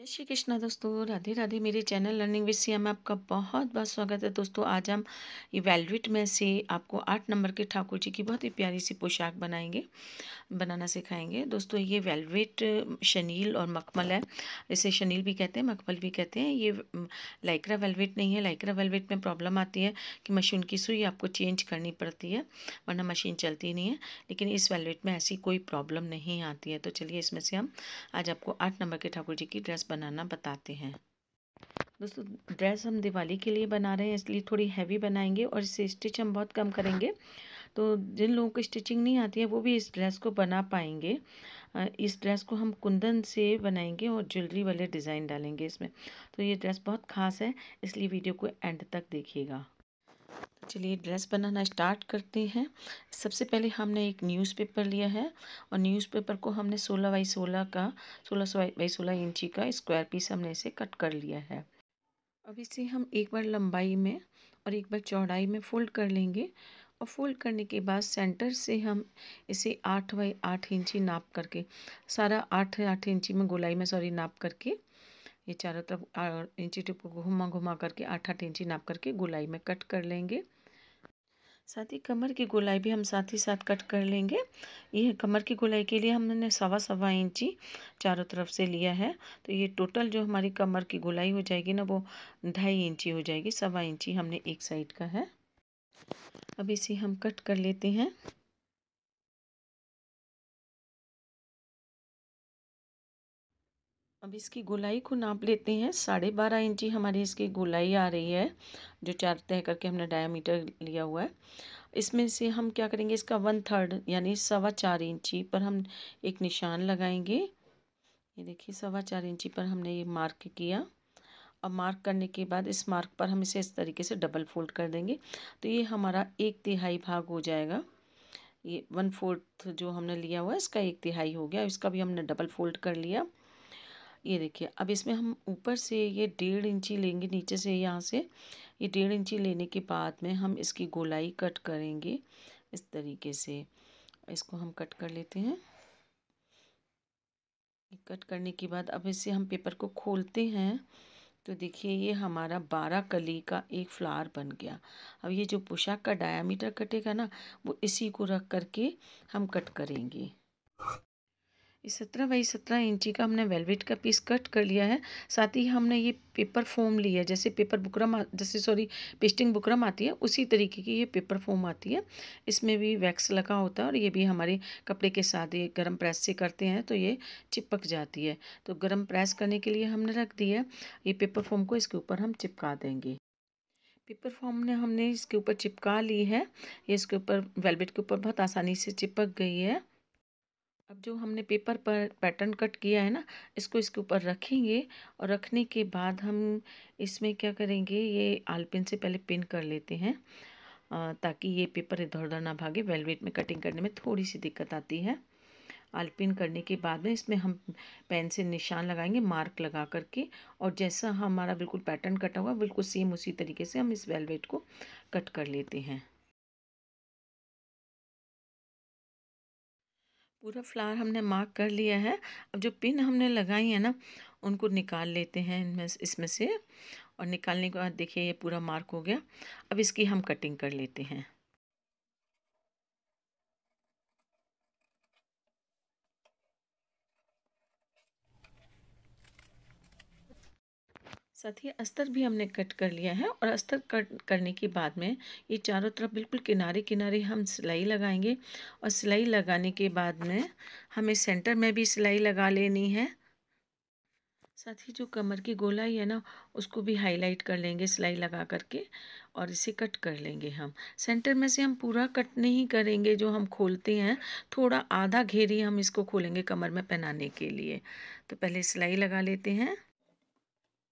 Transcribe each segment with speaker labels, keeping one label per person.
Speaker 1: जय श्री कृष्णा दोस्तों राधे राधे मेरे चैनल लर्निंग विद सी में आपका बहुत बहुत स्वागत है दोस्तों आज हम इवेलुएट में से आपको आठ नंबर के ठाकुर जी की बहुत ही प्यारी सी पोशाक बनाएंगे बनाना सिखाएंगे दोस्तों ये वेलवेट शनील और मखमल है इसे शनील भी कहते हैं मखमल भी कहते हैं ये लाइक्रा वेलवेट नहीं है लाइक्रा वेलवेट में प्रॉब्लम आती है कि मशीन की सुई आपको चेंज करनी पड़ती है वरना मशीन चलती नहीं है लेकिन इस वेलवेट में ऐसी कोई प्रॉब्लम नहीं आती है तो चलिए इसमें से हम आज आपको आठ नंबर के ठाकुर जी की ड्रेस बनाना बताते हैं दोस्तों ड्रेस हम दिवाली के लिए बना रहे हैं इसलिए थोड़ी हैवी बनाएंगे और इससे स्टिच हम बहुत कम करेंगे तो जिन लोगों को स्टिचिंग नहीं आती है वो भी इस ड्रेस को बना पाएंगे इस ड्रेस को हम कुंदन से बनाएंगे और ज्वेलरी वाले डिज़ाइन डालेंगे इसमें तो ये ड्रेस बहुत खास है इसलिए वीडियो को एंड तक देखिएगा चलिए ड्रेस बनाना स्टार्ट करते हैं सबसे पहले हमने एक न्यूज़पेपर लिया है और न्यूज़पेपर को हमने 16 बाई 16 का 16 बाई सोलह इंची का स्क्वायर पीस हमने इसे कट कर लिया है अब इसे हम एक बार लंबाई में और एक बार चौड़ाई में फोल्ड कर लेंगे और फोल्ड करने के बाद सेंटर से हम इसे आठ बाई आठ इंची नाप करके सारा आठ आठ इंची में गोलाई में सॉरी नाप करके ये चारों तरफ इंची टिप को घुमा घुमा करके आठ आठ इंची नाप करके गोलाई में कट कर लेंगे साथ ही कमर की गोलाई भी हम साथ ही साथ कट कर लेंगे ये कमर की गोलाई के लिए हमने सवा सवा इंची चारों तरफ से लिया है तो ये टोटल जो हमारी कमर की गोलाई हो जाएगी ना वो ढाई इंची हो जाएगी सवा इंची हमने एक साइड का है अब इसे हम कट कर लेते हैं अब इसकी गोलाई को नाप लेते हैं साढ़े बारह इंची हमारी इसकी गोलाई आ रही है जो चार तय करके हमने डायमीटर लिया हुआ है इसमें से हम क्या करेंगे इसका वन थर्ड यानी सवा चार इंची पर हम एक निशान लगाएंगे ये देखिए सवा चार इंची पर हमने ये मार्क किया अब मार्क करने के बाद इस मार्क पर हम इसे इस तरीके से डबल फोल्ड कर देंगे तो ये हमारा एक तिहाई भाग हो जाएगा ये वन फोर्थ जो हमने लिया हुआ है इसका एक तिहाई हो गया इसका भी हमने डबल फोल्ड कर लिया ये देखिए अब इसमें हम ऊपर से ये डेढ़ इंची लेंगे नीचे से यहाँ से ये डेढ़ इंची लेने के बाद में हम इसकी गोलाई कट करेंगे इस तरीके से इसको हम कट कर लेते हैं कट करने के बाद अब इसे हम पेपर को खोलते हैं तो देखिए ये हमारा बारह कली का एक फ्लावर बन गया अब ये जो पोशाक का डायामीटर कटेगा ना वो इसी को रख करके हम कट करेंगे इस सत्रह बाई सत्रह इंची का हमने वेलवेट का पीस कट कर लिया है साथ ही हमने ये पेपर फोम लिया है जैसे पेपर बुकरम जैसे सॉरी पेस्टिंग बुकरम आती है उसी तरीके की ये पेपर फोम आती है इसमें भी वैक्स लगा होता है और ये भी हमारे कपड़े के साथ ये गर्म प्रेस से करते हैं तो ये चिपक जाती है तो गर्म प्रेस करने के लिए हमने रख दी है ये पेपर फोम को इसके ऊपर हम चिपका देंगे पेपर फॉर्म ने हमने इसके ऊपर चिपका ली है ये इसके ऊपर वेलवेट के ऊपर बहुत आसानी से चिपक गई है अब जो हमने पेपर पर पैटर्न कट किया है ना इसको इसके ऊपर रखेंगे और रखने के बाद हम इसमें क्या करेंगे ये आलपिन से पहले पिन कर लेते हैं ताकि ये पेपर इधर उधर ना भागे वेलवेट में कटिंग करने में थोड़ी सी दिक्कत आती है आलपिन करने के बाद में इसमें हम पेन से निशान लगाएंगे मार्क लगा करके और जैसा हमारा बिल्कुल पैटर्न कटा हुआ बिल्कुल सेम उसी तरीके से हम इस वेलवेट को कट कर लेते हैं पूरा फ्लावर हमने मार्क कर लिया है अब जो पिन हमने लगाई है ना उनको निकाल लेते हैं इनमें इसमें से और निकालने के बाद देखिए ये पूरा मार्क हो गया अब इसकी हम कटिंग कर लेते हैं साथ ही अस्तर भी हमने कट कर लिया है और अस्तर कट करने के बाद में ये चारों तरफ बिल्कुल किनारे किनारे हम सिलाई लगाएंगे और सिलाई लगाने के बाद में हमें सेंटर में भी सिलाई लगा लेनी है साथ ही जो कमर की गोलाई है ना उसको भी हाईलाइट कर लेंगे सिलाई लगा करके और इसे कट कर लेंगे हम सेंटर में से हम पूरा कट नहीं करेंगे जो हम खोलते हैं थोड़ा आधा घेरी हम इसको खोलेंगे कमर में पहनाने के लिए तो पहले सिलाई लगा लेते हैं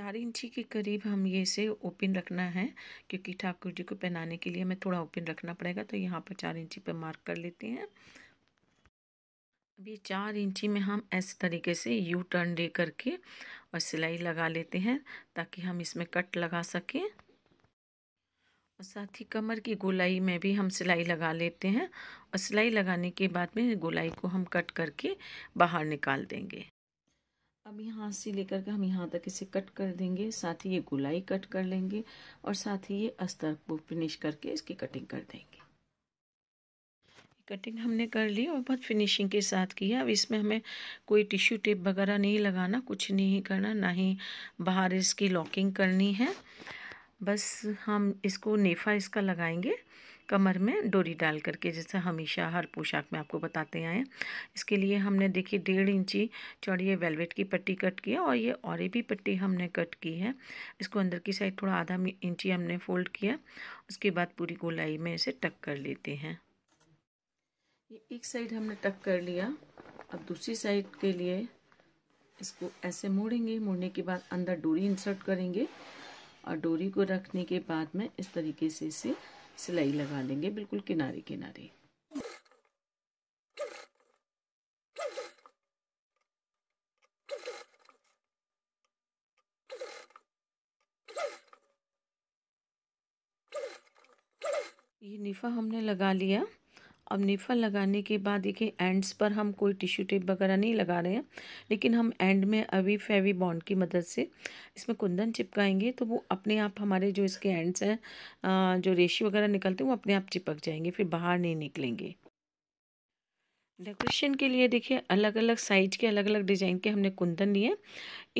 Speaker 1: चार इंची के करीब हम ये इसे ओपन रखना है क्योंकि ठाकुर जी को पहनाने के लिए हमें थोड़ा ओपन रखना पड़ेगा तो यहाँ पर चार इंची पर मार्क कर लेते हैं अभी चार इंची में हम ऐसे तरीके से यू टर्न दे करके और सिलाई लगा लेते हैं ताकि हम इसमें कट लगा सकें और साथ ही कमर की गोलाई में भी हम सिलाई लगा लेते हैं और सिलाई लगाने के बाद में गोलाई को हम कट करके बाहर निकाल देंगे अब यहाँ से लेकर के हम यहाँ तक इसे कट कर देंगे साथ ही ये गुलाई कट कर लेंगे और साथ ही ये अस्तर को फिनिश करके इसकी कटिंग कर देंगे कटिंग हमने कर ली और बहुत फिनिशिंग के साथ किया अब इसमें हमें कोई टिश्यू टेप वगैरह नहीं लगाना कुछ नहीं करना ना ही बाहर इसकी लॉकिंग करनी है बस हम इसको नेफा इसका लगाएंगे कमर में डोरी डाल करके जैसे हमेशा हर पोशाक में आपको बताते आए इसके लिए हमने देखिए डेढ़ इंची चौड़ी ये वेलवेट की पट्टी कट की है और ये और भी पट्टी हमने कट की है इसको अंदर की साइड थोड़ा आधा इंची हमने फोल्ड किया उसके बाद पूरी गोलाई में इसे टक कर लेते हैं ये एक साइड हमने टक कर लिया अब दूसरी साइड के लिए इसको ऐसे मोड़ेंगे मोड़ने के बाद अंदर डोरी इंसर्ट करेंगे और डोरी को रखने के बाद में इस तरीके से इसे सिलाई लगा लेंगे बिल्कुल किनारे किनारे ये निफ़ा हमने लगा लिया अब निफल लगाने के बाद देखिए एंड्स पर हम कोई टिश्यू टेप वगैरह नहीं लगा रहे हैं लेकिन हम एंड में अभी फेवी बॉन्ड की मदद से इसमें कुंदन चिपकाएंगे तो वो अपने आप हमारे जो इसके एंड्स हैं जो रेशी वगैरह निकलते हैं वो अपने आप चिपक जाएंगे फिर बाहर नहीं निकलेंगे डेकोरेशन के लिए देखिए अलग अलग साइज के अलग अलग डिज़ाइन के हमने कुंदन लिए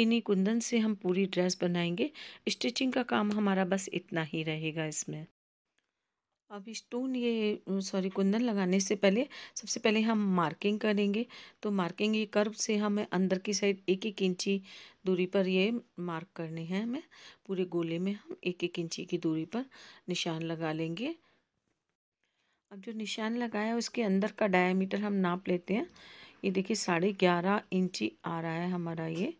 Speaker 1: इन्हीं कुंदन से हम पूरी ड्रेस बनाएंगे स्टिचिंग का काम हमारा बस इतना ही रहेगा इसमें अब स्टोन ये सॉरी कुंदन लगाने से पहले सबसे पहले हम मार्किंग करेंगे तो मार्किंग ये कर्व से हमें अंदर की साइड एक एक इंची दूरी पर ये मार्क करने हैं हमें पूरे गोले में हम एक एक इंची की दूरी पर निशान लगा लेंगे अब जो निशान लगाया उसके अंदर का डायमीटर हम नाप लेते हैं ये देखिए साढ़े ग्यारह इंची आ रहा है हमारा ये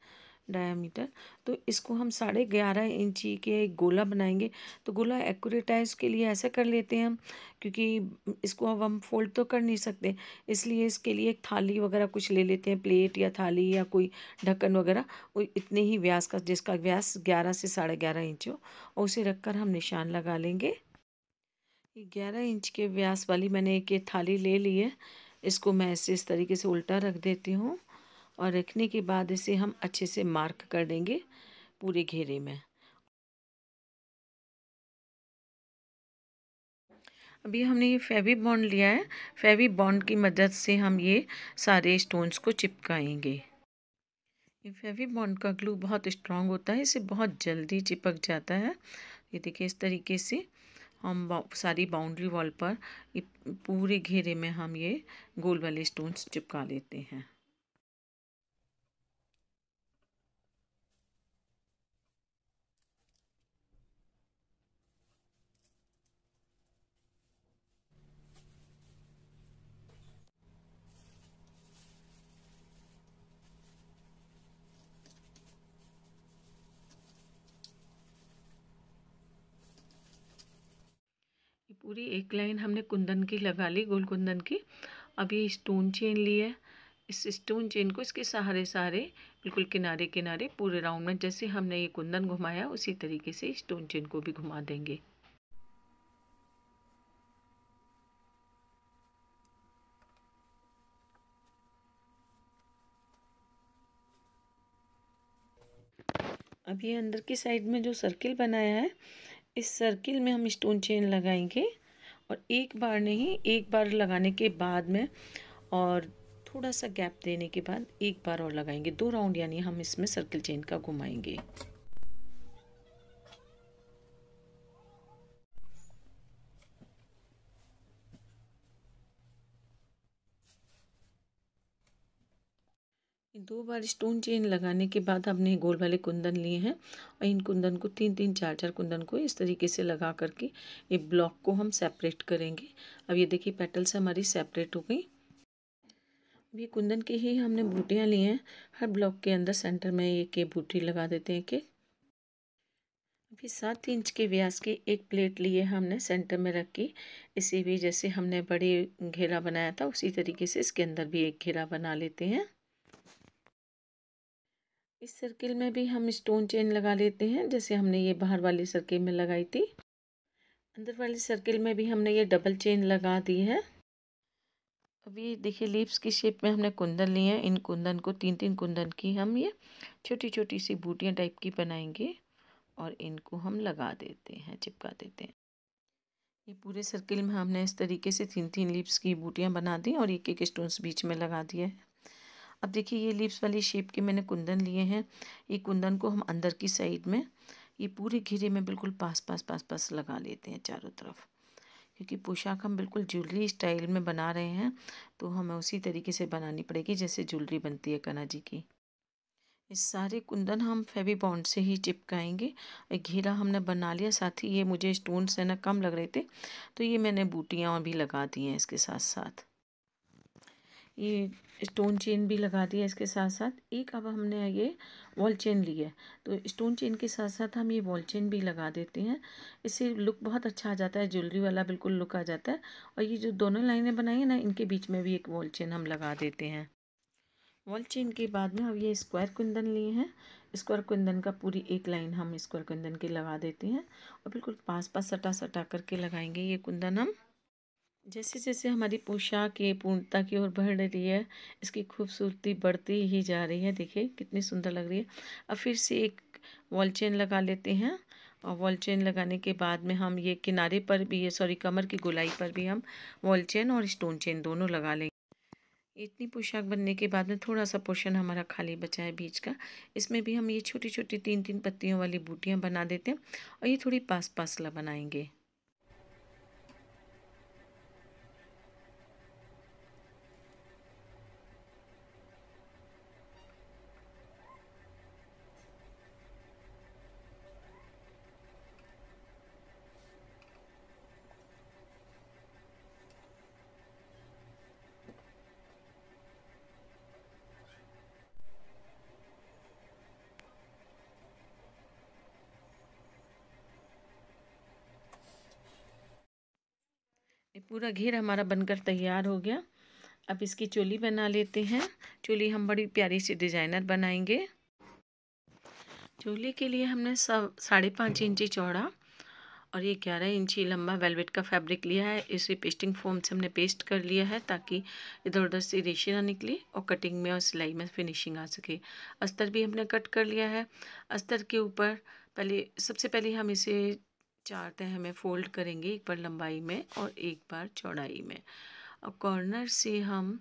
Speaker 1: डायामीटर तो इसको हम साढ़े ग्यारह इंची के गोला बनाएंगे तो गोला एक्यूरेट है उसके लिए ऐसा कर लेते हैं हम क्योंकि इसको अब हम फोल्ड तो कर नहीं सकते इसलिए इसके लिए एक थाली वगैरह कुछ ले लेते हैं प्लेट या थाली या कोई ढक्कन वगैरह इतने ही व्यास का जिसका व्यास ग्यारह से साढ़े ग्यारह इंच हो और उसे कर हम निशान लगा लेंगे ग्यारह इंच के व्यास वाली मैंने एक ये थाली ले ली है इसको मैं ऐसे इस तरीके से उल्टा रख देती हूँ और रखने के बाद इसे हम अच्छे से मार्क कर देंगे पूरे घेरे में अभी हमने ये फेवी बॉन्ड लिया है फेवी बॉन्ड की मदद से हम ये सारे स्टोन्स को चिपकाएंगे ये फेवी बॉन्ड का ग्लू बहुत स्ट्रांग होता है इसे बहुत जल्दी चिपक जाता है ये देखिए इस तरीके से हम सारी बाउंड्री वॉल पर पूरे घेरे में हम ये गोल वाले स्टोन्स चिपका लेते हैं पूरी एक लाइन हमने कुंदन की लगा ली गोल कुंदन की अब ये स्टोन चेन ली है इस स्टोन चेन को इसके सहारे सहारे बिल्कुल किनारे किनारे पूरे राउंड में जैसे हमने ये कुंदन घुमाया उसी तरीके से स्टोन चेन को भी घुमा देंगे अब ये अंदर की साइड में जो सर्किल बनाया है इस सर्किल में हम स्टोन चेन लगाएंगे और एक बार नहीं एक बार लगाने के बाद में और थोड़ा सा गैप देने के बाद एक बार और लगाएंगे दो राउंड यानी हम इसमें सर्कल चेन का घुमाएंगे दो बार स्टोन चेन लगाने के बाद हमने गोल वाले कुंदन लिए हैं और इन कुंदन को तीन तीन चार चार कुंदन को इस तरीके से लगा करके ये ब्लॉक को हम सेपरेट करेंगे अब ये देखिए पेटल्स से हमारी सेपरेट हो गई ये कुंदन की ही हमने बूटियाँ ली हैं हर ब्लॉक के अंदर सेंटर में ये बूटी लगा देते हैं कि अभी सात इंच के व्यास की एक प्लेट लिए हमने सेंटर में रखी इसी भी जैसे हमने बड़े घेरा बनाया था उसी तरीके से इसके अंदर भी एक घेरा बना लेते हैं इस सर्किल में भी हम स्टोन चेन लगा लेते हैं जैसे हमने ये बाहर वाली सर्किल में लगाई थी अंदर वाली सर्किल में भी हमने ये डबल चेन लगा दी है अभी देखिए लीव्स की शेप में हमने कुंदन लिए हैं इन कुंदन को तीन तीन कुंदन की हम ये छोटी छोटी सी बूटियाँ टाइप की बनाएंगे और इनको हम लगा देते हैं चिपका देते हैं ये पूरे सर्किल में हमने इस तरीके से तीन तीन लीप्स की बूटियाँ बना दी और एक एक स्टोन्स बीच में लगा दिए हैं अब देखिए ये लिप्स वाली शेप के मैंने कुंदन लिए हैं ये कुंदन को हम अंदर की साइड में ये पूरे घेरे में बिल्कुल पास पास पास पास लगा लेते हैं चारों तरफ क्योंकि पोशाक हम बिल्कुल ज्वेलरी स्टाइल में बना रहे हैं तो हमें उसी तरीके से बनानी पड़ेगी जैसे ज्वेलरी बनती है कना जी की इस सारे कुंदन हम फेवी बॉन्ड से ही चिपकाएंगे घेरा हमने बना लिया साथ ही ये मुझे स्टोन्स है ना कम लग रहे थे तो ये मैंने बूटियाँ भी लगा दी हैं इसके साथ साथ ये स्टोन चेन भी लगा दिया इसके साथ साथ एक अब हमने ये वॉल चेन ली है तो स्टोन चेन के साथ साथ हम ये वॉल चेन भी लगा देते हैं इससे लुक बहुत अच्छा आ जाता है ज्वेलरी वाला बिल्कुल लुक आ जाता है और ये जो दोनों लाइनें बनाई हैं ना इनके बीच में भी एक वॉल चेन हम लगा देते हैं वॉल चेन के बाद में अब ये स्क्वायर कुंदन लिए हैं स्क्वायर कुंदन का पूरी एक लाइन हम स्क्वायर कुंदन के लगा देते हैं और बिल्कुल पास पास सटा सटा करके लगाएंगे ये कुंदन हम जैसे जैसे हमारी पोशाक ये पूर्णता की ओर बढ़ रही है इसकी खूबसूरती बढ़ती ही जा रही है देखिए कितनी सुंदर लग रही है अब फिर से एक वॉल चेन लगा लेते हैं और वॉल चेन लगाने के बाद में हम ये किनारे पर भी ये सॉरी कमर की गोलाई पर भी हम वॉल चेन और स्टोन चेन दोनों लगा लेंगे इतनी पोशाक बनने के बाद में थोड़ा सा पोर्शन हमारा खाली बचा है बीच का इसमें भी हम ये छोटी छोटी तीन तीन पत्तियों वाली बूटियाँ बना देते हैं और ये थोड़ी पास पासला बनाएंगे पूरा घेर हमारा बनकर तैयार हो गया अब इसकी चोली बना लेते हैं चोली हम बड़ी प्यारी सी डिज़ाइनर बनाएंगे चोली के लिए हमने सब साढ़े पाँच इंची चौड़ा और ये ग्यारह इंची लंबा वेलवेट का फैब्रिक लिया है इसे पेस्टिंग फोम से हमने पेस्ट कर लिया है ताकि इधर उधर से रेशे ना निकले और कटिंग में और सिलाई में फिनिशिंग आ सके अस्तर भी हमने कट कर लिया है अस्तर के ऊपर पहले सबसे पहले हम इसे चार तय हमें फोल्ड करेंगे एक बार लंबाई में और एक बार चौड़ाई में अब कॉर्नर से हम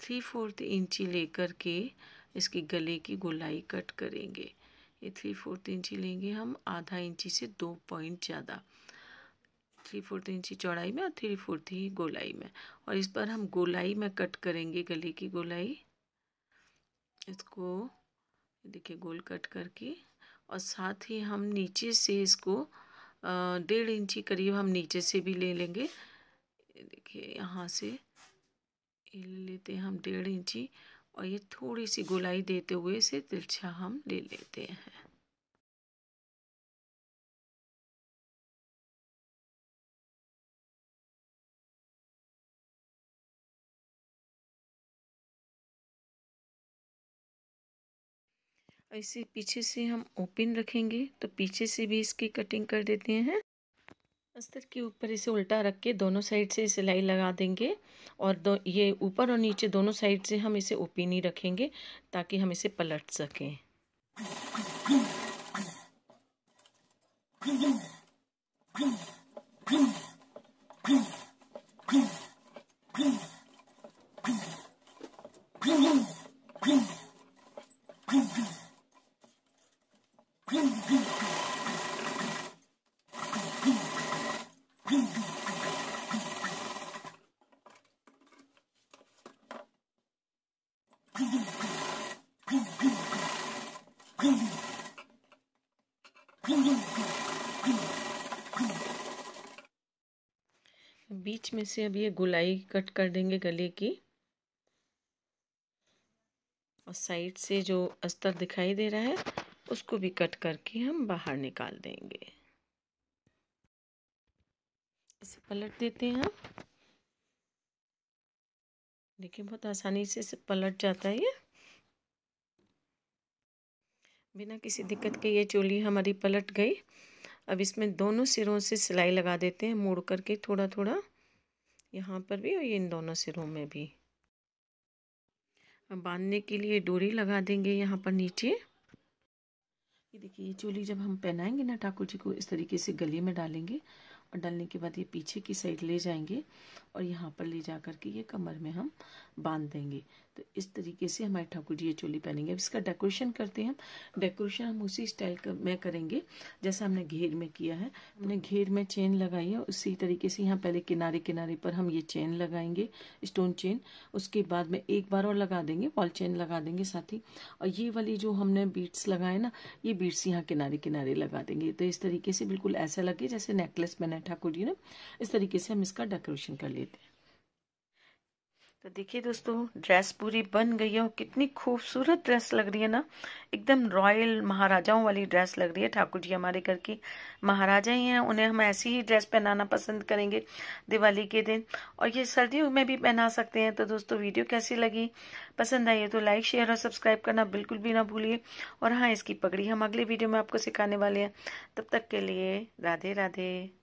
Speaker 1: थ्री फोर्थ इंची लेकर के इसकी गले की गोलाई कट करेंगे ये थ्री फोर्थ इंची लेंगे हम आधा इंची से दो पॉइंट ज़्यादा थ्री फोर्थ इंची चौड़ाई में और थ्री फोर्थ ही गोलाई में और इस पर हम गोलाई में कट करेंगे गले की गोलाई इसको देखिए गोल कट करके और साथ ही हम नीचे से इसको डेढ़ इंची करीब हम नीचे से भी ले लेंगे देखिए यहाँ से ये ले लेते हैं हम डेढ़ इंची और ये थोड़ी सी गोलाई देते हुए इसे तिरछा हम ले लेते हैं ऐसे पीछे से हम ओपन रखेंगे तो पीछे से भी इसकी कटिंग कर देते हैं अस्तर के ऊपर इसे उल्टा रख के दोनों साइड से सिलाई लगा देंगे और दो ये ऊपर और नीचे दोनों साइड से हम इसे ओपन ही रखेंगे ताकि हम इसे पलट सकें बीच में से अब ये गुलाई कट कर देंगे गले की और साइड से जो अस्तर दिखाई दे रहा है उसको भी कट करके हम बाहर निकाल देंगे इसे पलट देते हैं हम देखिए बहुत आसानी से इसे पलट जाता है ये बिना किसी दिक्कत के ये चोली हमारी पलट गई अब इसमें दोनों सिरों से सिलाई लगा देते हैं मोड़ करके थोड़ा थोड़ा यहाँ पर भी और ये इन दोनों सिरों में भी अब बांधने के लिए डोरी लगा देंगे यहाँ पर नीचे ये देखिए ये चोली जब हम पहनाएंगे ना ठाकुर जी को इस तरीके से गले में डालेंगे और डालने के बाद ये पीछे की साइड ले जाएंगे और यहाँ पर ले जा करके के ये कमर में हम बांध देंगे तो इस तरीके से हमारे ठाकुर जी ये चोली पहनेंगे अब इसका डेकोरेशन करते हैं हम डेकोरेशन हम उसी स्टाइल कर, में करेंगे जैसा हमने घेर में किया है हमने घेर में चेन लगाई है उसी तरीके से यहाँ पहले किनारे किनारे पर हम ये चेन लगाएंगे स्टोन चेन उसके बाद में एक बार और लगा देंगे वॉल चेन लगा देंगे साथ ही और ये वाली जो हमने बीट्स लगाए ना ये बीट्स यहाँ किनारे किनारे लगा देंगे तो इस तरीके से बिल्कुल ऐसा लगे जैसे नेकलेस बना ठाकुर जी ने इस तरीके से हम इसका डेकोरेशन कर लेते हैं तो देखिए दोस्तों ड्रेस पूरी बन गई है और कितनी खूबसूरत ड्रेस लग रही है ना एकदम रॉयल महाराजाओं वाली ड्रेस लग रही है ठाकुर जी हमारे घर के महाराजा ही हैं उन्हें हम ऐसी ही ड्रेस पहनाना पसंद करेंगे दिवाली के दिन और ये सर्दियों में भी पहना सकते हैं तो दोस्तों वीडियो कैसी लगी पसंद आई है तो लाइक शेयर और सब्सक्राइब करना बिल्कुल भी ना भूलिए और हाँ इसकी पगड़ी हम अगले वीडियो में आपको सिखाने वाले हैं तब तक के लिए राधे राधे